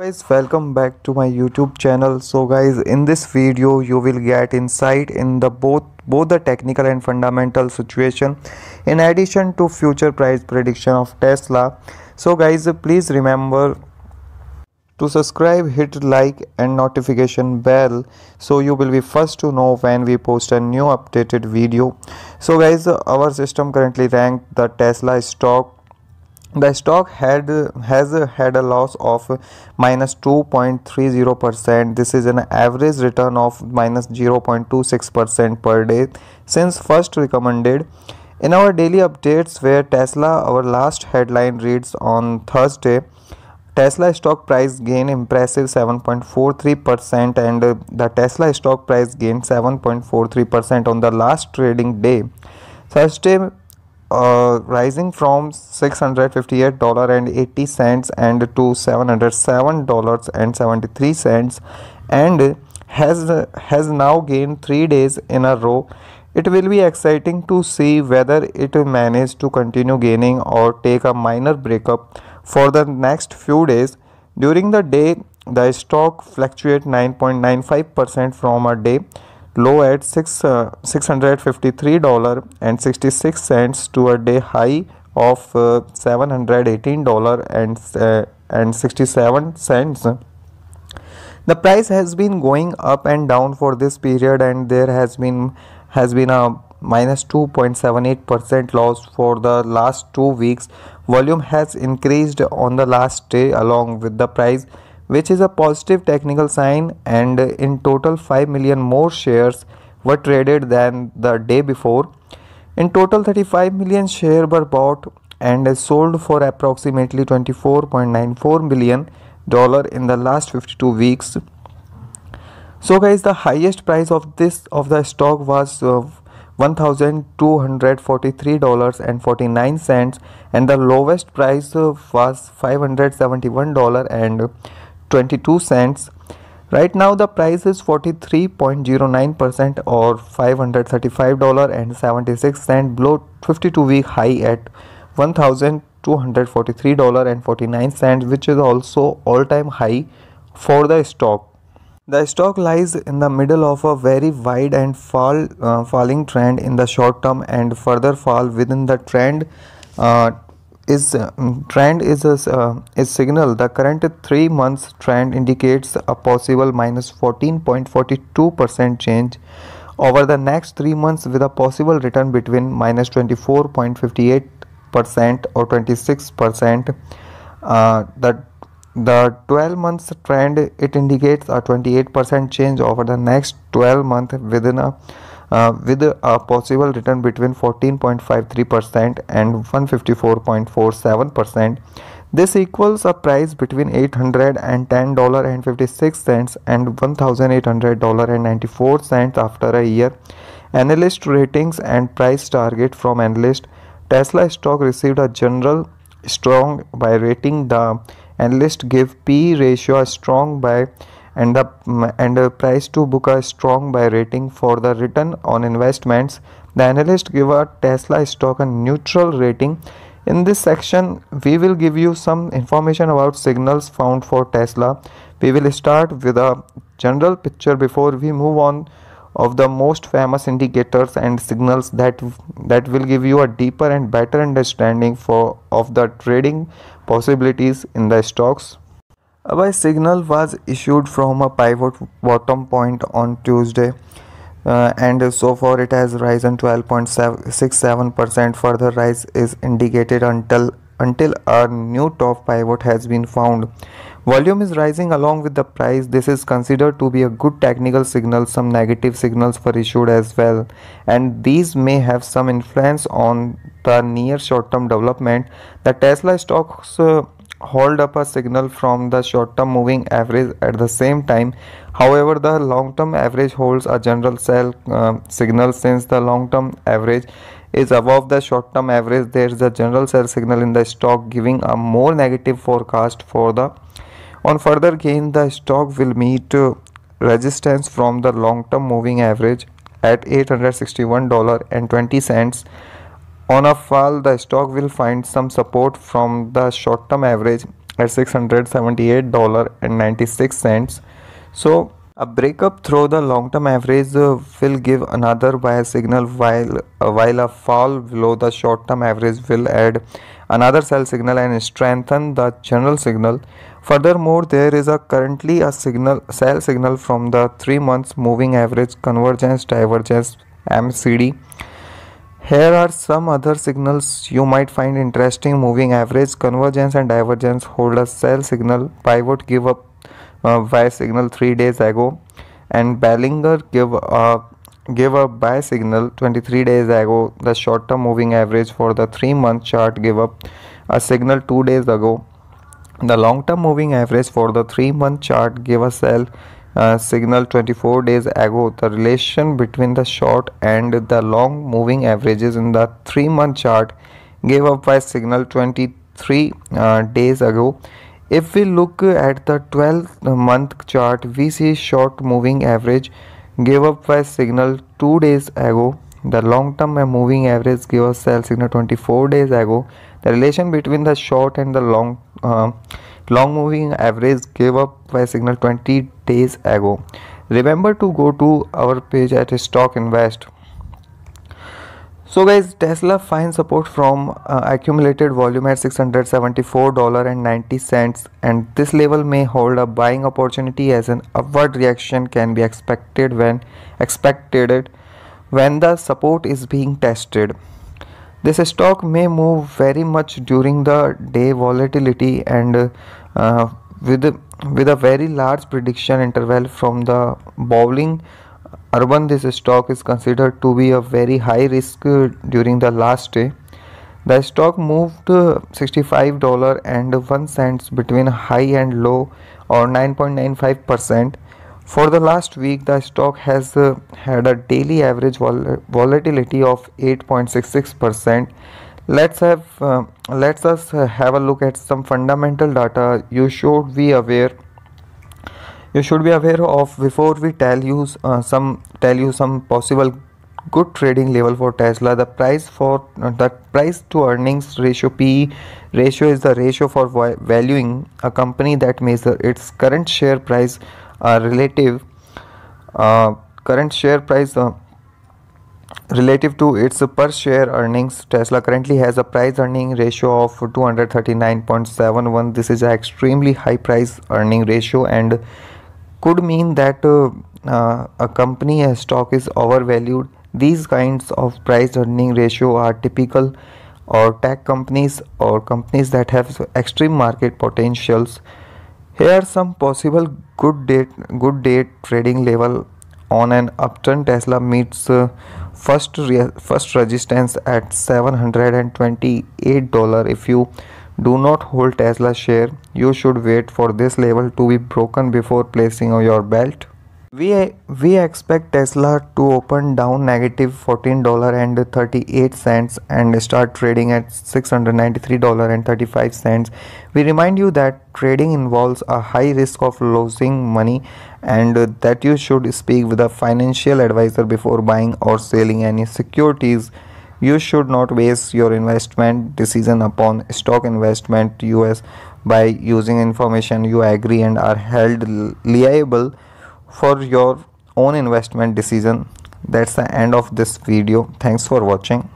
guys welcome back to my youtube channel so guys in this video you will get insight in the both both the technical and fundamental situation in addition to future price prediction of tesla so guys please remember to subscribe hit like and notification bell so you will be first to know when we post a new updated video so guys our system currently ranked the tesla stock the stock had has had a loss of minus 2.30 percent this is an average return of minus 0.26 percent per day since first recommended in our daily updates where tesla our last headline reads on thursday tesla stock price gain impressive 7.43 percent and the tesla stock price gained 7.43 percent on the last trading day thursday uh, rising from $658.80 and to $707.73 and has has now gained 3 days in a row it will be exciting to see whether it manages to continue gaining or take a minor breakup for the next few days during the day the stock fluctuated 9.95% from a day low at six, uh, $653.66 to a day high of uh, $718.67. Uh, the price has been going up and down for this period and there has been has been a minus 2.78% loss for the last 2 weeks. Volume has increased on the last day along with the price which is a positive technical sign and in total 5 million more shares were traded than the day before. In total 35 million shares were bought and sold for approximately 24.94 million dollar in the last 52 weeks. So guys the highest price of this of the stock was uh, $1243.49 and the lowest price uh, was $571 and 22 cents right now the price is 43.09 percent or 535 dollar and 76 cent below 52 week high at 1243 dollar and 49 cent which is also all-time high for the stock the stock lies in the middle of a very wide and fall uh, falling trend in the short term and further fall within the trend uh, is um, trend is a uh, is signal the current 3 months trend indicates a possible minus 14.42% change over the next 3 months with a possible return between minus 24.58% or 26% uh, the the 12 months trend it indicates a 28% change over the next 12 month within a uh, with a possible return between 14.53% and 154.47%. This equals a price between $810.56 and $1,800.94 after a year. Analyst ratings and price target from analyst Tesla stock received a general strong by rating the analyst give P ratio strong by and the mm, and the price to book a strong buy rating for the return on investments the analyst give a tesla stock a neutral rating in this section we will give you some information about signals found for tesla we will start with a general picture before we move on of the most famous indicators and signals that that will give you a deeper and better understanding for of the trading possibilities in the stocks a signal was issued from a pivot bottom point on Tuesday uh, and so far it has risen 12.67%. Further rise is indicated until until a new top pivot has been found. Volume is rising along with the price. This is considered to be a good technical signal. Some negative signals were issued as well, and these may have some influence on the near short term development. The Tesla stocks uh, hold up a signal from the short term moving average at the same time however the long term average holds a general sell uh, um, signal since the long term average is above the short term average there is a general sell signal in the stock giving a more negative forecast for the on further gain the stock will meet uh, resistance from the long term moving average at $861.20 on a fall, the stock will find some support from the short term average at $678.96. So, a breakup through the long term average uh, will give another buy signal while uh, while a fall below the short term average will add another sell signal and strengthen the general signal. Furthermore, there is a currently a signal sell signal from the 3 months moving average convergence divergence MCD here are some other signals you might find interesting moving average, convergence and divergence, hold a sell signal, pivot give up uh, buy signal 3 days ago and Ballinger give a uh, give a buy signal 23 days ago. The short term moving average for the 3 month chart give up a signal 2 days ago. The long term moving average for the 3 month chart give a sell uh, signal 24 days ago the relation between the short and the long moving averages in the 3 month chart gave up by signal 23 uh, days ago if we look at the 12 month chart we see short moving average gave up by signal 2 days ago the long term moving average gave a sell signal 24 days ago the relation between the short and the long uh, long moving average gave up by signal 20 days ago remember to go to our page at stock invest so guys tesla finds support from uh, accumulated volume at $674.90 and this level may hold a buying opportunity as an upward reaction can be expected when expected when the support is being tested this stock may move very much during the day volatility and uh, with with a very large prediction interval from the bowling urban this stock is considered to be a very high risk uh, during the last day the stock moved uh, $65 and 1 cents between high and low or 9.95 percent for the last week, the stock has uh, had a daily average vol- volatility of 8.66%. Let's have uh, let's us uh, have a look at some fundamental data. You should be aware. You should be aware of before we tell you uh, some tell you some possible good trading level for Tesla. The price for uh, the price to earnings ratio PE ratio is the ratio for valuing a company that measures its current share price relative uh, current share price uh, relative to its per share earnings tesla currently has a price earning ratio of 239.71 this is an extremely high price earning ratio and could mean that uh, uh, a company a stock is overvalued these kinds of price earning ratio are typical or tech companies or companies that have extreme market potentials here are some possible good date good date trading level on an upturn Tesla meets uh, first re first resistance at $728 if you do not hold Tesla share you should wait for this level to be broken before placing your belt we, we expect Tesla to open down negative $14.38 and start trading at $693.35. We remind you that trading involves a high risk of losing money and that you should speak with a financial advisor before buying or selling any securities. You should not base your investment decision upon stock investment US by using information you agree and are held liable for your own investment decision that's the end of this video thanks for watching